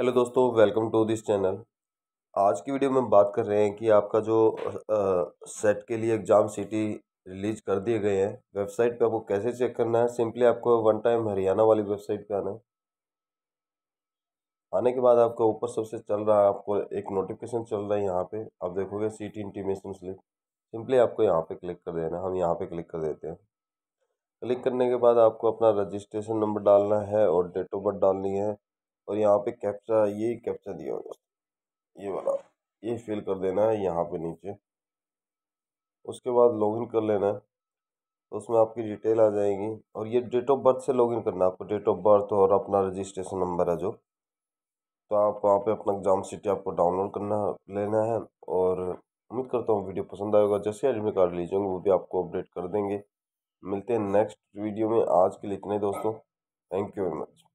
hello दोस्तों welcome to this channel आज की वीडियो में बात कर रहे हैं कि आपका जो सेट के लिए एग्ज़ाम सिटी रिलीज कर दिए गए हैं वेबसाइट पे आपको कैसे चेक करना है सिंपली आपको वन टाइम हरियाणा वाली वेबसाइट पे आना है आने के बाद आपका ऊपर सबसे चल रहा है आपको एक नोटिफिकेशन चल रहा है यहाँ पर आप देखोगे सीटी इंटीमेशन स्लिप सिंपली आपको यहाँ पर क्लिक कर देना हम यहाँ पर क्लिक कर देते हैं क्लिक करने के बाद आपको अपना रजिस्ट्रेशन नंबर डालना है और डेट ऑफ बर्थ डालनी है और यहाँ पे कैप्चा ये कैप्चा दिया होगा ये वाला ये फिल कर देना है यहाँ पे नीचे उसके बाद लॉगिन कर लेना है तो उसमें आपकी डिटेल आ जाएगी और ये डेट ऑफ बर्थ से लॉगिन करना है आपको डेट ऑफ बर्थ और अपना रजिस्ट्रेशन नंबर है जो तो आप वहाँ पे अपना एग्जाम सिटी आपको डाउनलोड करना लेना है और उम्मीद करता हूँ वीडियो पसंद आएगा जैसे एडमिट कार्ड लीजिएगा वो भी आपको अपडेट कर देंगे मिलते हैं नेक्स्ट वीडियो में आज के लिए इतने दोस्तों थैंक यू वेरी मच